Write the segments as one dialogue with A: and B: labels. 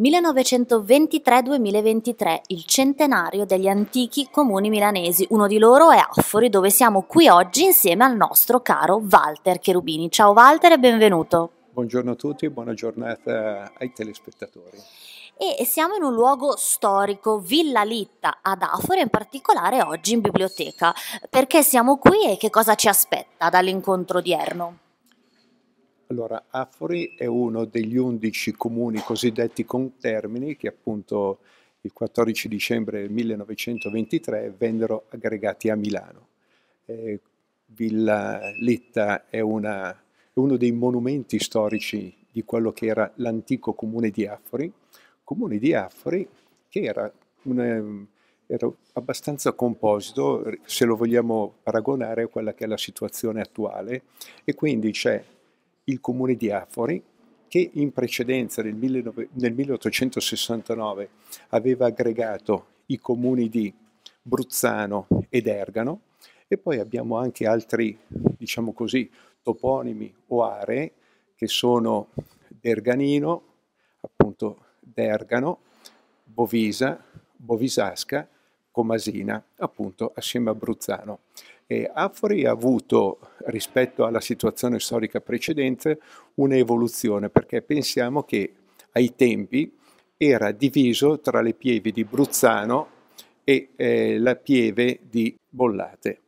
A: 1923-2023, il centenario degli antichi comuni milanesi. Uno di loro è Affori, dove siamo qui oggi insieme al nostro caro Walter Cherubini.
B: Ciao Walter e benvenuto. Buongiorno a tutti e buona giornata ai telespettatori.
A: E siamo in un luogo storico, Villa Litta ad Afore, in particolare oggi in biblioteca. Perché siamo qui e che cosa ci aspetta dall'incontro odierno?
B: Allora, Afori è uno degli undici comuni cosiddetti contermini che appunto il 14 dicembre 1923 vennero aggregati a Milano. Eh, Villa Litta è, una, è uno dei monumenti storici di quello che era l'antico comune di Afori, comune di Afori che era, un, era abbastanza composito, se lo vogliamo paragonare a quella che è la situazione attuale, e quindi c'è il comune di Afori, che in precedenza nel 1869 aveva aggregato i comuni di Bruzzano ed Ergano e poi abbiamo anche altri, diciamo così, toponimi o aree che sono Derganino, appunto Dergano, Bovisa, Bovisasca, Comasina, appunto assieme a Bruzzano. E Afori ha avuto, rispetto alla situazione storica precedente, un'evoluzione, perché pensiamo che ai tempi era diviso tra le pievi di Bruzzano e eh, la pieve di Bollate.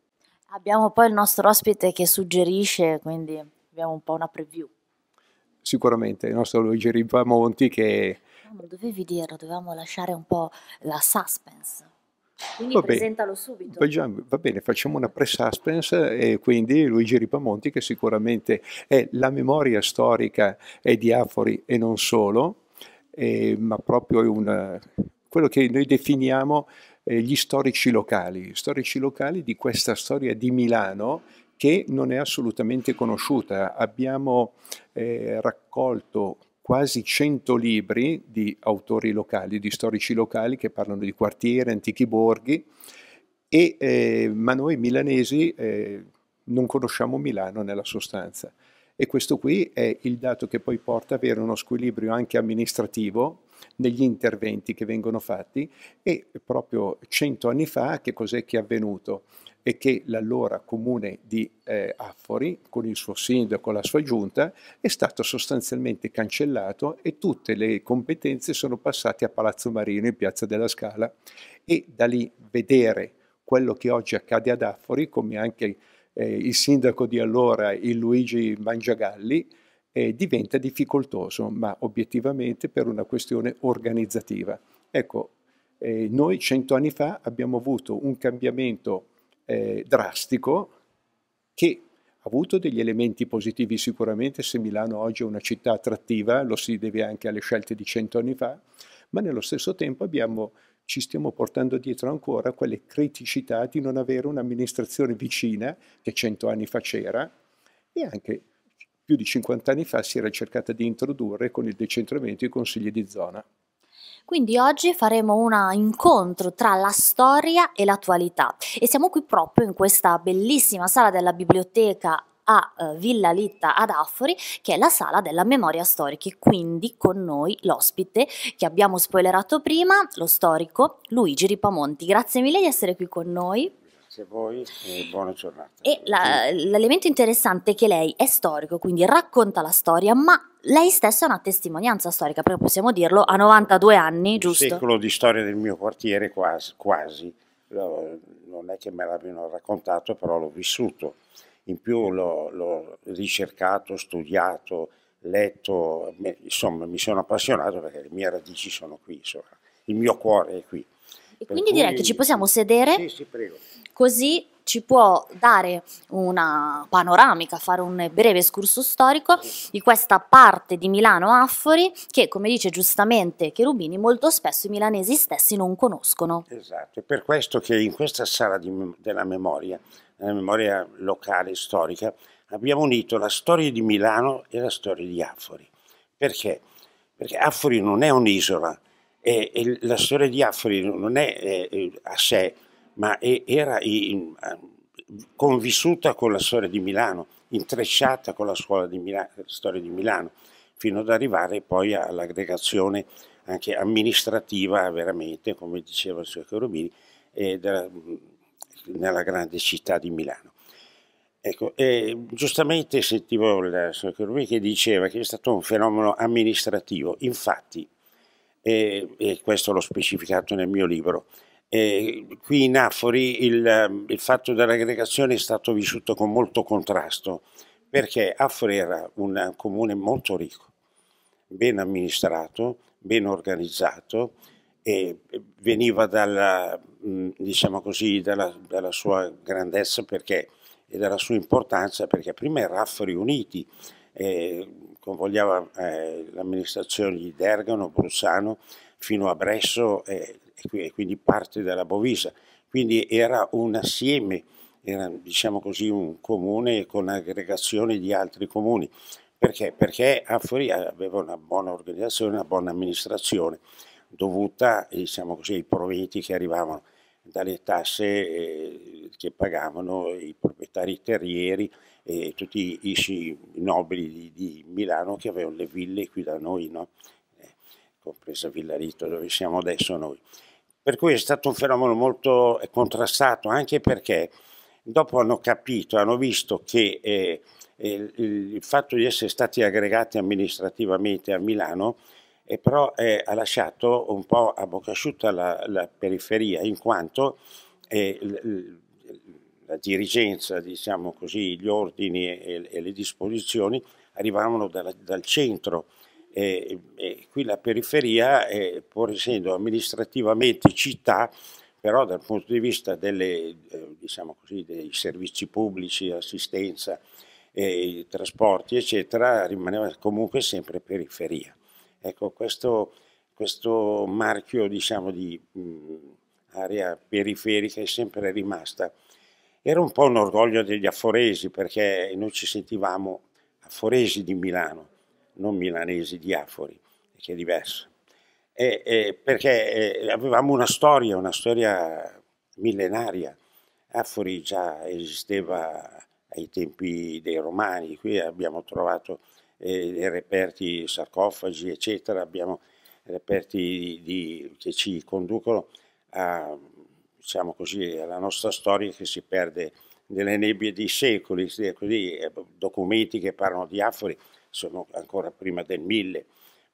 A: Abbiamo poi il nostro ospite che suggerisce, quindi abbiamo un po' una preview.
B: Sicuramente, il nostro Luigi Ripamonti che...
A: dovevi dirlo, dovevamo lasciare un po' la suspense. Quindi va presentalo bene. subito.
B: Poi, va bene, facciamo una press suspense e quindi Luigi Ripamonti che sicuramente è la memoria storica e di Afori e non solo, eh, ma proprio una, quello che noi definiamo eh, gli storici locali, storici locali di questa storia di Milano che non è assolutamente conosciuta. Abbiamo eh, raccolto quasi 100 libri di autori locali, di storici locali che parlano di quartiere, antichi borghi, e, eh, ma noi milanesi eh, non conosciamo Milano nella sostanza. E questo qui è il dato che poi porta ad avere uno squilibrio anche amministrativo negli interventi che vengono fatti e proprio cento anni fa che cos'è che è avvenuto? e che l'allora comune di eh, Affori, con il suo sindaco e la sua giunta, è stato sostanzialmente cancellato e tutte le competenze sono passate a Palazzo Marino in Piazza della Scala e da lì vedere quello che oggi accade ad Affori, come anche eh, il sindaco di allora, il Luigi Mangiagalli, eh, diventa difficoltoso, ma obiettivamente per una questione organizzativa. Ecco, eh, noi cento anni fa abbiamo avuto un cambiamento eh, drastico che ha avuto degli elementi positivi sicuramente, se Milano oggi è una città attrattiva, lo si deve anche alle scelte di cento anni fa, ma nello stesso tempo abbiamo, ci stiamo portando dietro ancora quelle criticità di non avere un'amministrazione vicina che cento anni fa c'era e anche più di 50 anni fa si era cercata di introdurre con il decentramento i consigli di zona.
A: Quindi oggi faremo un incontro tra la storia e l'attualità e siamo qui proprio in questa bellissima sala della biblioteca a eh, Villa Litta ad Affori, che è la sala della memoria storica. E quindi con noi l'ospite che abbiamo spoilerato prima, lo storico Luigi Ripamonti. Grazie mille di essere qui con noi.
C: Grazie a voi e buona giornata.
A: E la, l'elemento interessante è che lei è storico, quindi racconta la storia, ma lei stessa è una testimonianza storica, perché possiamo dirlo, a 92 anni, giusto? Un secolo
C: di storia del mio quartiere quasi, quasi. non è che me l'abbiano raccontato, però l'ho vissuto. In più l'ho, l'ho ricercato, studiato, letto, insomma mi sono appassionato perché le mie radici sono qui, sono, il mio cuore è qui. E quindi cui... direi che ci possiamo
A: sedere. Sì, sì, prego. Così ci può dare una panoramica, fare un breve escurso storico di questa parte di Milano Affori che, come dice giustamente Cherubini, molto spesso i milanesi stessi non conoscono. Esatto,
C: è per questo che in questa sala di, della memoria, della memoria locale storica, abbiamo unito la storia di Milano e la storia di Affori. Perché? Perché Affori non è un'isola, e, e la storia di Afri non è eh, a sé, ma è, era in, eh, convissuta con la storia di Milano, intrecciata con la, di Milano, la storia di Milano, fino ad arrivare poi all'aggregazione anche amministrativa, veramente, come diceva il suo Cherubini, eh, nella grande città di Milano. Ecco, giustamente sentivo il signor Cherubini che diceva che è stato un fenomeno amministrativo, infatti e, e questo l'ho specificato nel mio libro. Eh, qui in Afori il, il, fatto dell'aggregazione è stato vissuto con molto contrasto perché Afori era un comune molto ricco, ben amministrato, ben organizzato e veniva dalla, mm, diciamo così, dalla, dalla sua grandezza perché, e dalla sua importanza perché prima era Afori Uniti, eh, convogliava eh, l'amministrazione di Dergano, Brussano, fino a Bresso eh, e quindi parte della Bovisa. Quindi era un assieme, era diciamo così un comune con aggregazione di altri comuni. Perché? Perché Afori aveva una buona organizzazione, una buona amministrazione, dovuta diciamo così, ai proventi che arrivavano dalle tasse eh, che pagavano i proprietari terrieri e tutti i sci nobili di, di, Milano che avevano le ville qui da noi, no? eh, compresa Villarito dove siamo adesso noi. Per cui è stato un fenomeno molto eh, contrastato anche perché dopo hanno capito, hanno visto che eh, eh, il, il, fatto di essere stati aggregati amministrativamente a Milano eh, però eh, ha lasciato un po' a bocca asciutta la, la periferia in quanto eh, l, l, la eh, dirigenza, diciamo così, gli ordini e, e le disposizioni arrivavano dal, dal centro. E, e qui la periferia, è, pur essendo amministrativamente città, però dal punto di vista delle, eh, diciamo così, dei servizi pubblici, assistenza, eh, trasporti, eccetera, rimaneva comunque sempre periferia. Ecco, questo, questo marchio diciamo, di mh, mm, area periferica è sempre rimasta era un po' un orgoglio degli aforesi perché noi ci sentivamo aforesi di Milano, non milanesi di Afori, che è diverso. E, e perché eh, avevamo una storia, una storia millenaria. Afori già esisteva ai tempi dei romani, qui abbiamo trovato eh, reperti sarcofagi, eccetera, abbiamo reperti di, di, che ci conducono a diciamo così, la nostra storia che si perde nelle nebbie di secoli, così, documenti che parlano di Afori sono ancora prima del mille,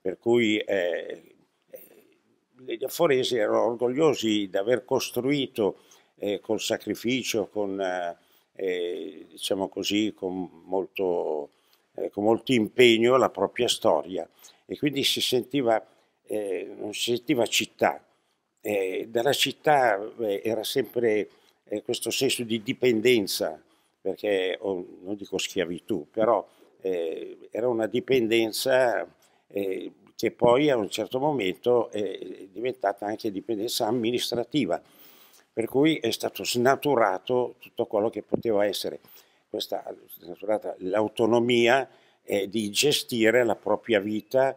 C: per cui eh, eh gli aforesi erano orgogliosi di aver costruito eh, col sacrificio, con, eh, eh diciamo così, con, molto, eh, con, molto, impegno la propria storia e quindi si sentiva, non si sentiva città, eh, dalla città eh, era sempre eh, questo senso di dipendenza, perché oh, non dico schiavitù, però eh, era una dipendenza eh, che poi a un certo momento eh, è diventata anche dipendenza amministrativa, per cui è stato snaturato tutto quello che poteva essere questa l'autonomia di gestire la propria vita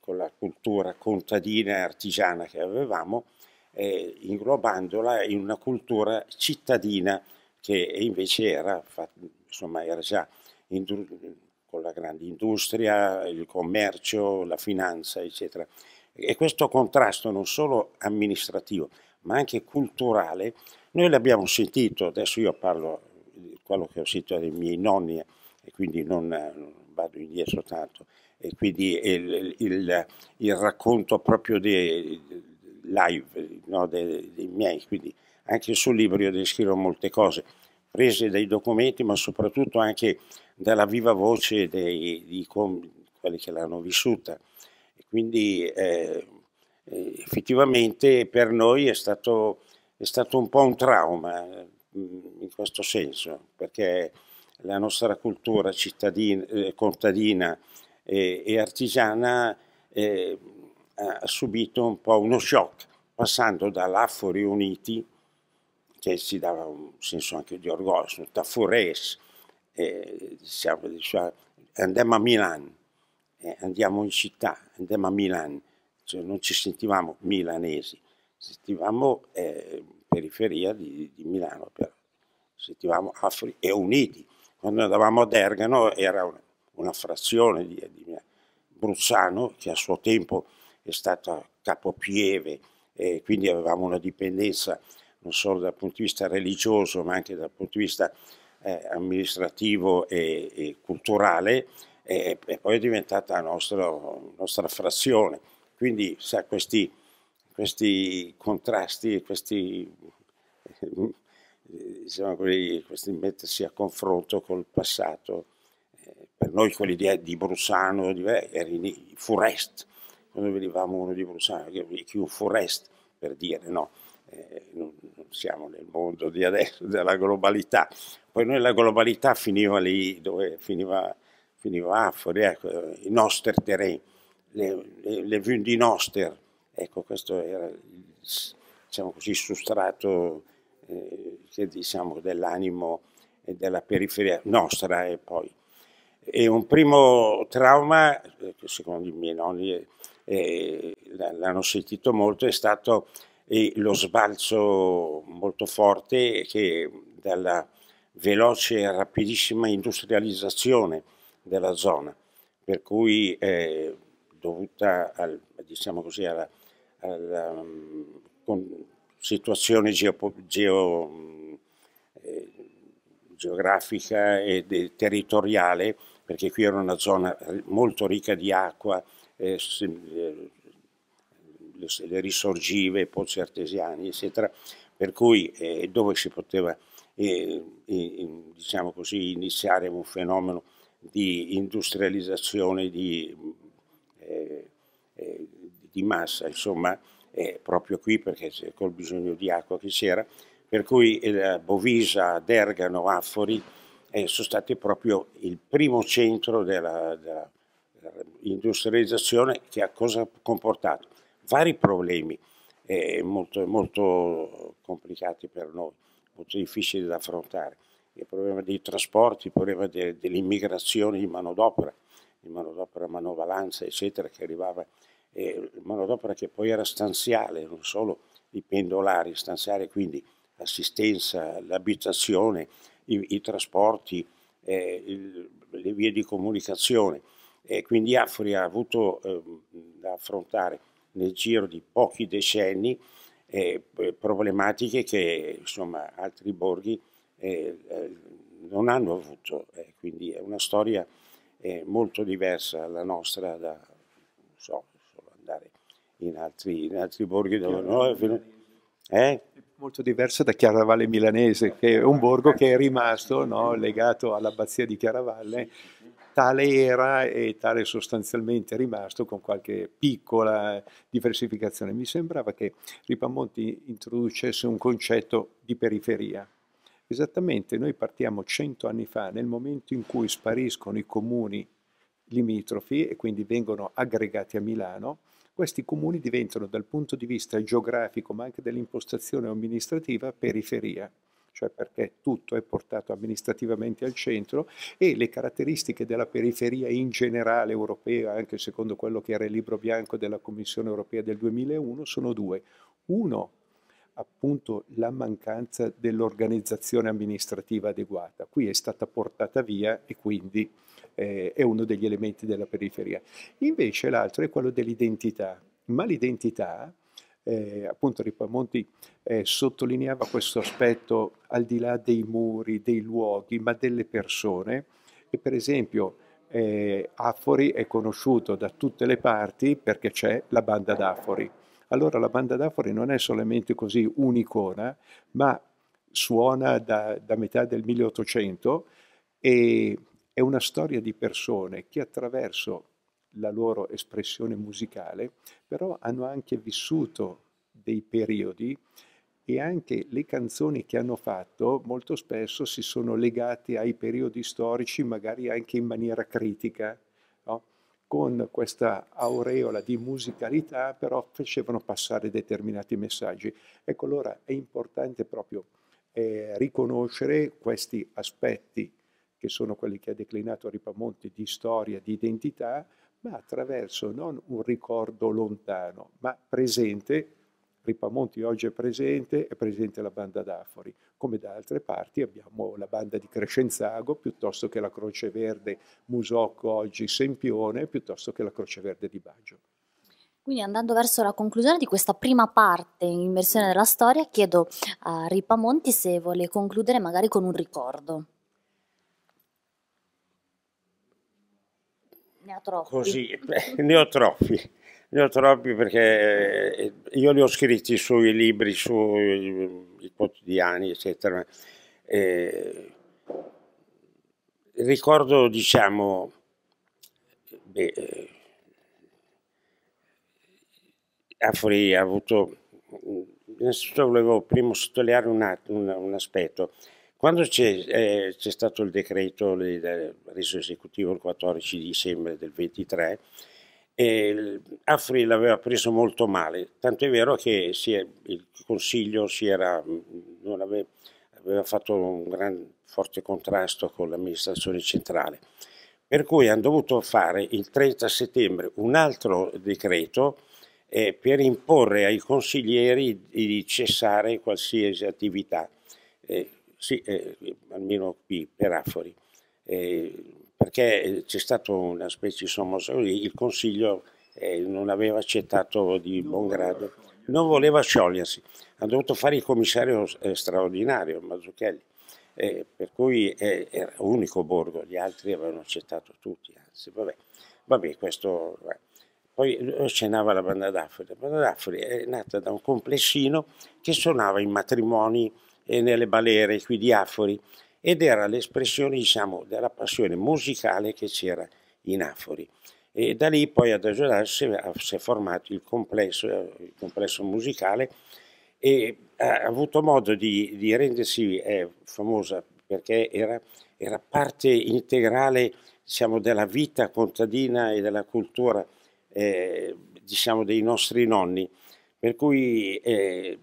C: con la cultura contadina e artigiana che avevamo, eh, inglobandola in una cultura cittadina che invece era, insomma, era già con la grande industria, il commercio, la finanza, eccetera. E questo contrasto non solo amministrativo, ma anche culturale, noi l'abbiamo sentito, adesso io parlo di quello che ho sentito dai miei nonni, e quindi non, eh, vado indietro tanto. E quindi il, il, il racconto proprio dei live no, dei, dei miei, quindi anche sul libro io descrivo molte cose prese dai documenti, ma soprattutto anche dalla viva voce dei, di quelli che l'hanno vissuta. E quindi eh, effettivamente per noi è stato, è stato, un po' un trauma eh, in questo senso, perché la nostra cultura eh, contadina e, e artigiana eh, ha subito un po' uno shock, passando dall'Afori Uniti, che si dava un senso anche di orgoglio, Taffores, eh, diciamo, diciamo, andiamo a Milan, eh, andiamo in città, andiamo a Milan, cioè non ci sentivamo milanesi, sentivamo eh, periferia di, di Milano, però sentivamo Afri e Uniti. Quando andavamo ad Ergano era una, frazione di, di Bruzzano che a suo tempo è stata capopieve e quindi avevamo una dipendenza non solo dal punto di vista religioso ma anche dal punto di vista eh, amministrativo e, e culturale e, e, poi è diventata la nostra, frazione. Quindi sa, questi, questi contrasti, questi diciamo così, questo mettersi a confronto col passato. Eh, per noi quelli di, di Brusano di, erano Furest, quando venivamo uno di Brusano, chi un Forest per dire no. Eh, non, non siamo nel mondo di adesso, della globalità. Poi noi la globalità finiva lì dove finiva, finiva Afori, ecco, i nostri terreni, le, le, le di Noster, ecco questo era diciamo così, il sustrato eh, diciamo dell'animo e della periferia nostra e poi. E un primo trauma, eh, che secondo i miei nonni eh, eh l'hanno sentito molto, è stato eh, lo sbalzo molto forte che dalla veloce e rapidissima industrializzazione della zona, per cui eh, dovuta al, diciamo così, alla, alla mm, con, situazione geopo- geo, eh, geografica e de- territoriale, perché qui era una zona molto ricca di acqua, eh, se, eh, le, le, risorgive, pozzi artesiani, eccetera, per cui eh, dove si poteva eh, in, diciamo così, iniziare un fenomeno di industrializzazione di, di massa, insomma, eh, proprio qui perché col bisogno di acqua che c'era, per cui eh, Bovisa, Dergano, Affori eh, sono stati proprio il primo centro della, della industrializzazione che ha cosa comportato? Vari problemi eh, molto, molto, complicati per noi, molto difficili da affrontare. Il problema dei trasporti, il problema de, dell'immigrazione di manodopera, di manodopera manovalanza, eccetera, che arrivava eh, manodopera che poi era stanziale, non solo i pendolari, stanziale quindi l'assistenza, l'abitazione, i, i trasporti, eh, il, le vie di comunicazione. E quindi Afri ha avuto eh, da affrontare nel giro di pochi decenni eh, problematiche che insomma, altri borghi eh, eh, non hanno avuto. quindi è una storia eh, molto diversa dalla nostra da, so, in altri, in altri borghi dove noi... Fino... Eh? Molto diverso
B: da Chiaravalle Milanese, che è un borgo che è rimasto no, legato all'abbazia di Chiaravalle, tale era e tale sostanzialmente è rimasto con qualche piccola diversificazione. Mi sembrava che Ripamonti introducesse un concetto di periferia. Esattamente, noi partiamo cento anni fa, nel momento in cui spariscono i comuni limitrofi e quindi vengono aggregati a Milano, questi comuni diventano dal punto di vista geografico ma anche dell'impostazione amministrativa periferia cioè perché tutto è portato amministrativamente al centro e le caratteristiche della periferia in generale europea, anche secondo quello che era il libro bianco della Commissione europea del 2001, sono due. Uno, appunto la mancanza dell'organizzazione amministrativa adeguata. Qui è stata portata via e quindi eh, è uno degli elementi della periferia. Invece l'altro è quello dell'identità, ma l'identità, eh, appunto Ripamonti eh, sottolineava questo aspetto al di là dei muri, dei luoghi, ma delle persone, e per esempio eh, Afori è conosciuto da tutte le parti perché c'è la banda d'Afori. Allora la banda d'Afori non è solamente così un'icona, ma suona da, da metà del 1800 e è una storia di persone che attraverso la loro espressione musicale però hanno anche vissuto dei periodi e anche le canzoni che hanno fatto molto spesso si sono legate ai periodi storici, magari anche in maniera critica, no? con questa aureola di musicalità però facevano passare determinati messaggi. Ecco allora è importante proprio eh, riconoscere questi aspetti che sono quelli che ha declinato Ripamonti di storia, di identità, ma attraverso non un ricordo lontano, ma presente. Ripamonti oggi è presente, è presente la banda d'Afori, come da altre parti abbiamo la banda di Crescenzago piuttosto che la Croce Verde Musocco oggi Sempione, piuttosto che la Croce Verde di Baggio.
A: Quindi andando verso la conclusione di questa prima parte in immersione della storia, chiedo a Ripamonti se vuole concludere magari con un ricordo. Ne ho troppi.
C: Così, ne ho troppi. Ne ho troppi perché eh, io li ho scritti sui libri, sui quotidiani, eccetera. E ricordo, diciamo, beh, eh, Afri ha avuto... Innanzitutto mm, volevo prima sottolineare un, un, un aspetto. Quando c'è, eh, c'è stato il decreto il, reso esecutivo il 14 dicembre del 23, eh, Afri l'aveva preso molto male, tanto è vero che è, il Consiglio era, aveva, aveva fatto un gran, forte contrasto con l'amministrazione centrale per cui hanno dovuto fare il 30 settembre un altro decreto eh, per imporre ai consiglieri di cessare qualsiasi attività. Eh, sì, eh, almeno qui per Afori, eh, perché c'è stata una specie di sommossa, il Consiglio eh, non aveva accettato di non buon grado, non voleva sciogliersi, ha dovuto fare il commissario eh, straordinario Mazzucchelli, eh, per cui eh, era unico borgo, gli altri avevano accettato tutti, anzi vabbè, vabbè questo... Vabbè. Poi cenava la banda d'Affari, la banda d'Affari è nata da un complessino che suonava in matrimoni e nelle balere, sui diafori, ed era l'espressione diciamo, della passione musicale che c'era in Afori. E da lì poi ad Agiolazzi si è formato il complesso, il complesso, musicale e ha avuto modo di, di rendersi eh, famosa perché era, era parte integrale diciamo, della vita contadina e della cultura eh, diciamo, dei nostri nonni. Per cui eh,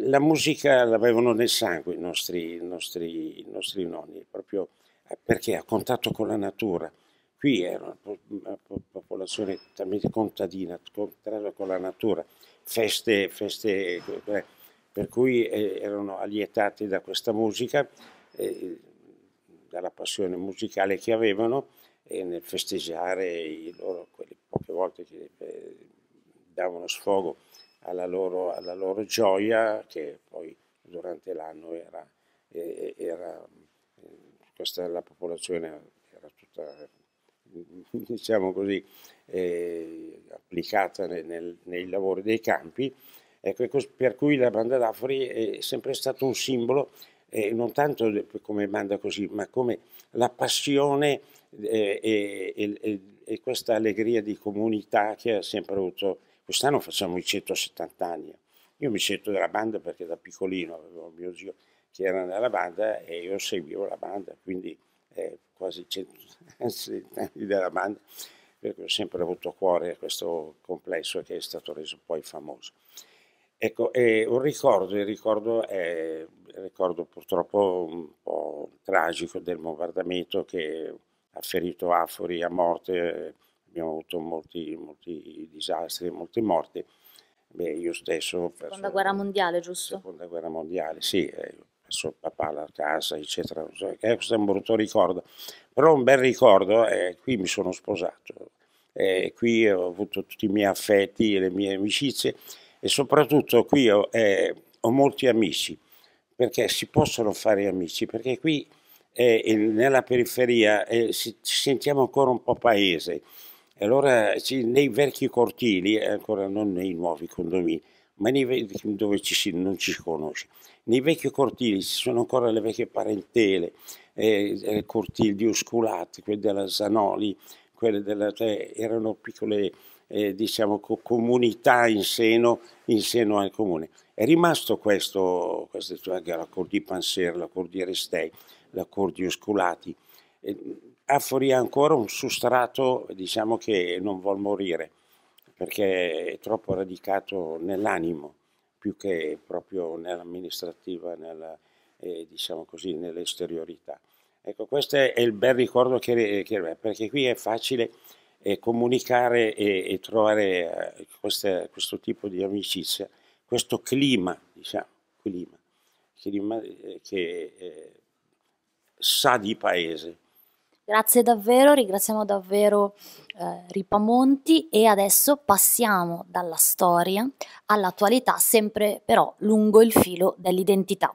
C: la musica l'avevano nel sangue i nostri, i nostri, i nostri nonni, proprio eh, perché a contatto con la natura. Qui era una popolazione talmente contadina, contraria con la natura, feste, feste eh, per cui eh, erano allietati da questa musica, dalla passione musicale che avevano e nel festeggiare i loro, quelle poche volte che davano sfogo alla loro, alla loro gioia che poi durante l'anno era, era eh, questa, la popolazione era tutta diciamo così eh, applicata nel, nel, nei lavori dei campi ecco, per cui la banda d'Afri è sempre stato un simbolo eh, non tanto come banda così ma come la passione eh, e, e, e questa allegria di comunità che ha sempre avuto Quest'anno facciamo i 170 anni. Io mi sento della banda perché da piccolino avevo mio zio che era nella banda e io seguivo la banda, quindi eh, quasi 170 anni della banda, perché ho sempre avuto a cuore questo complesso che è stato reso poi famoso. Ecco, è un ricordo, il ricordo è il ricordo purtroppo un po' tragico del bombardamento che ha ferito Afori a morte abbiamo avuto molti, molti disastri, molte morti. Beh, io stesso... Seconda guerra
A: mondiale, giusto? Seconda
C: guerra mondiale, sì, eh, perso papà la casa, eccetera. Eh, questo è un brutto ricordo, però un bel ricordo, è eh, qui mi sono sposato, eh, qui ho avuto tutti i miei affetti, le mie amicizie e soprattutto qui ho, eh, ho molti amici, perché si possono fare amici, perché qui eh, nella periferia eh, ci sentiamo ancora un po' paese. E allora sì, nei vecchi cortili, eh, ancora non nei nuovi condomini, ma nei, dove ci si, non ci si conosce, nei vecchi cortili ci sono ancora le vecchie parentele, eh, eh, cortili di Osculati, quelli della Zanoli, quelli della, cioè, erano piccole eh, diciamo, co comunità in seno, in seno, al comune. È rimasto questo, questo cioè, la Cor di Panser, la Cor di Restei, la Cor di Osculati. Eh, Afori ha ancora un substrato diciamo che non vuol morire perché è troppo radicato nell'animo più che proprio nell'amministrativa, nella, eh, diciamo così, nell'esteriorità. Ecco, questo è il bel ricordo che, che perché qui è facile eh, comunicare e, e trovare eh, queste, questo tipo di amicizia, questo clima, diciamo, clima, clima eh, che eh, sa di paese.
A: Grazie davvero, ringraziamo davvero eh, Ripamonti e adesso passiamo dalla storia all'attualità, sempre però lungo il filo dell'identità.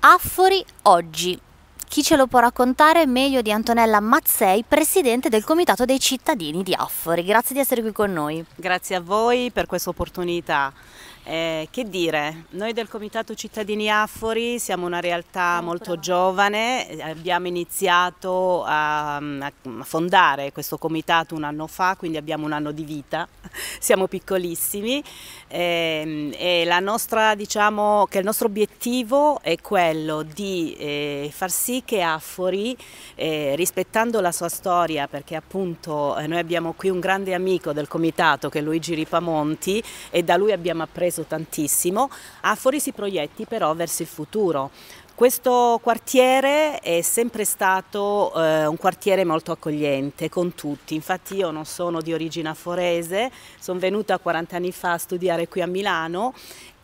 A: Affori oggi. Chi ce lo può raccontare meglio di Antonella Mazzei, presidente del Comitato dei cittadini di Affori. Grazie di essere qui con noi.
D: Grazie a voi per questa opportunità. Eh, che dire, noi del Comitato Cittadini Affori siamo una realtà molto giovane, abbiamo iniziato a, a, fondare questo comitato un anno fa, quindi abbiamo un anno di vita, siamo piccolissimi eh, e nostra, diciamo, il nostro obiettivo è quello di eh, far sì che Affori, eh, rispettando la sua storia, perché appunto eh, noi abbiamo qui un grande amico del comitato che è Luigi Ripamonti e da lui abbiamo appreso preso tantissimo, si proietti però verso il futuro. Questo quartiere è sempre stato eh, un quartiere molto accogliente con tutti, infatti io non sono di origine forese, sono venuta 40 anni fa a studiare qui a Milano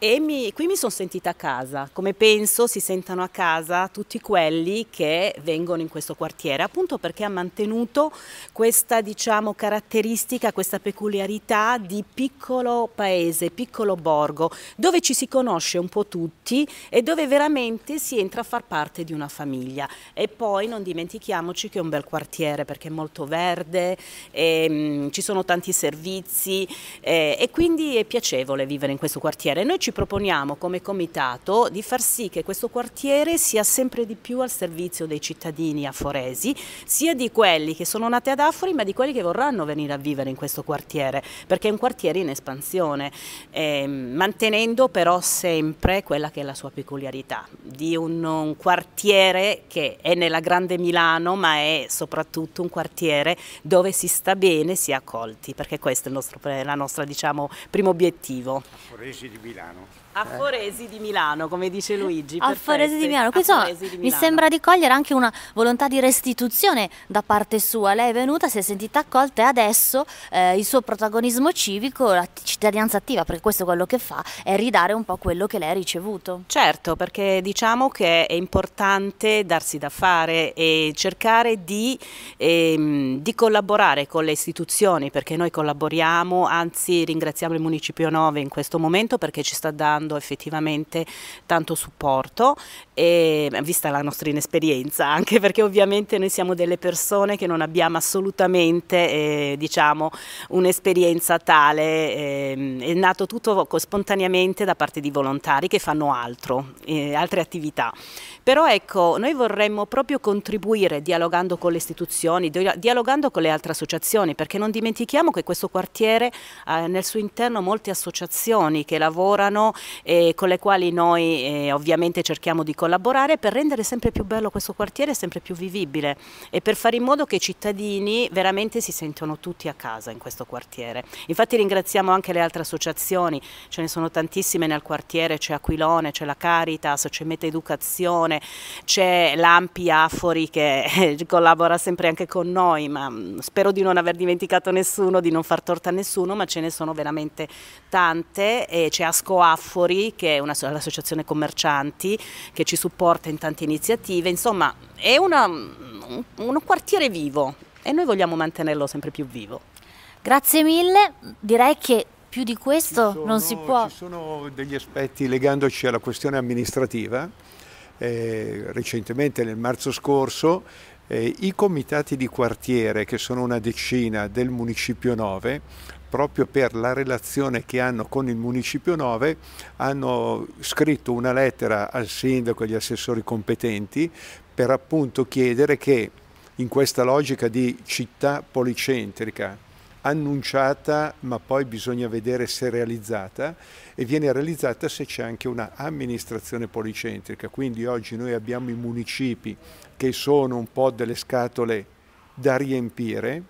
D: e mi, qui mi sono sentita a casa, come penso si sentano a casa tutti quelli che vengono in questo quartiere, appunto perché ha mantenuto questa diciamo, caratteristica, questa peculiarità di piccolo paese, piccolo borgo, dove ci si conosce un po' tutti e dove veramente si entra a far parte di una famiglia. E poi non dimentichiamoci che è un bel quartiere perché è molto verde, e, ehm, mh, ci sono tanti servizi e, eh, e quindi è piacevole vivere in questo quartiere. Noi ci ci proponiamo come comitato di far sì che questo quartiere sia sempre di più al servizio dei cittadini aforesi, sia di quelli che sono nati ad Afori ma di quelli che vorranno venire a vivere in questo quartiere, perché è un quartiere in espansione, eh, mantenendo però sempre quella che è la sua peculiarità, di un, un quartiere che è nella grande Milano ma è soprattutto un quartiere dove si sta bene, e si è accolti, perché questo è il nostro, la
A: nostra, diciamo, primo obiettivo.
C: Aforesi di Milano.
D: know. A eh. Foresi di Milano, come dice Luigi. A Foresi di Milano. Quindi, so, di Milano. mi sembra
A: di cogliere anche una volontà di restituzione da parte sua. Lei è venuta, si è sentita accolta e adesso eh, il suo protagonismo civico, la cittadinanza attiva, perché questo è quello che fa, è ridare un po' quello che lei ha ricevuto. Certo,
D: perché diciamo che è importante darsi da fare e cercare di, ehm, di collaborare con le istituzioni, perché noi collaboriamo, anzi ringraziamo il Municipio 9 in questo momento perché ci sta dando dando effettivamente tanto supporto, e, eh, vista la nostra inesperienza, anche perché ovviamente noi siamo delle persone che non abbiamo assolutamente eh, diciamo, un'esperienza tale, eh, è nato tutto spontaneamente da parte di volontari che fanno altro, eh, altre attività. Però ecco, noi vorremmo proprio contribuire dialogando con le istituzioni, dialogando con le altre associazioni, perché non dimentichiamo che questo quartiere ha nel suo interno molte associazioni che lavorano eh, con le quali noi eh, ovviamente cerchiamo di collaborare per rendere sempre più bello questo quartiere, sempre più vivibile e per fare in modo che i cittadini veramente si sentano tutti a casa in questo quartiere. Infatti ringraziamo anche le altre associazioni, ce ne sono tantissime nel quartiere, c'è Aquilone, c'è la Caritas, c'è Meta Educazione, c'è l'Ampi Afori che eh, collabora sempre anche con noi, ma mm, spero di non aver dimenticato nessuno, di non far torta a nessuno, ma ce ne sono veramente tante, e c'è Asco Afori Napoli, che è l'associazione commercianti che ci supporta in tante iniziative, insomma è una, un, un quartiere vivo e noi vogliamo mantenerlo sempre più vivo. Grazie mille, direi
A: che più di questo sono, non si può. Ci
B: sono degli aspetti legandoci alla questione amministrativa. Eh, recentemente, nel marzo scorso, eh, i comitati di quartiere, che sono una decina del Municipio 9, proprio per la relazione che hanno con il Municipio 9, hanno scritto una lettera al sindaco e agli assessori competenti per appunto chiedere che in questa logica di città policentrica annunciata ma poi bisogna vedere se realizzata e viene realizzata se c'è anche una amministrazione policentrica quindi oggi noi abbiamo i municipi che sono un po' delle scatole da riempire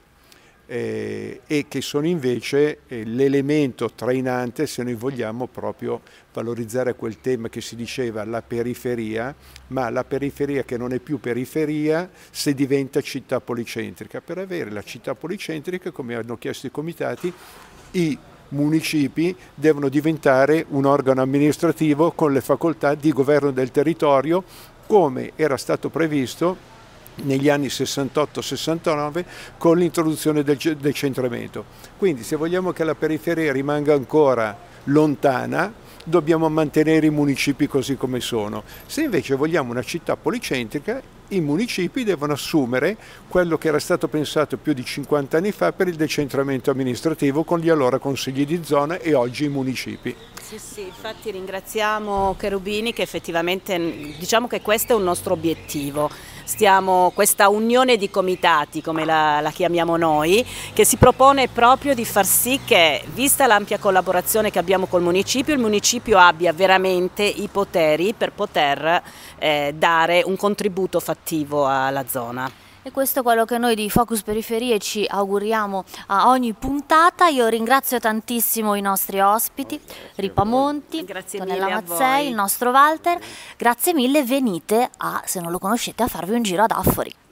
B: eh, e che sono invece eh, l'elemento trainante, se noi vogliamo proprio valorizzare quel tema che si diceva la periferia, ma la periferia che non è più periferia se diventa città policentrica. Per avere la città policentrica, come hanno chiesto i comitati, i municipi devono diventare un organo amministrativo con le facoltà di governo del territorio come era stato previsto negli anni 68-69 con l'introduzione del decentramento. Quindi se vogliamo che la periferia rimanga ancora lontana dobbiamo mantenere i municipi così come sono. Se invece vogliamo una città policentrica i municipi devono assumere quello che era stato pensato più di 50 anni fa per il decentramento amministrativo con gli allora consigli di zona e oggi i municipi.
D: Sì, sì, infatti ringraziamo Cherubini che effettivamente diciamo che questo è un nostro obiettivo. Stiamo, questa unione di comitati, come la, la chiamiamo noi, che si propone proprio di far sì che, vista l'ampia collaborazione che abbiamo col municipio, il municipio abbia veramente i poteri per poter eh, dare un contributo fattivo alla zona.
A: E questo è quello che noi di Focus Periferie ci auguriamo a ogni puntata. Io ringrazio tantissimo i nostri ospiti, Ripa Monti, Tonella Mazzei, il nostro Walter. Grazie mille, venite a, se non lo conoscete, a farvi un giro ad Affori.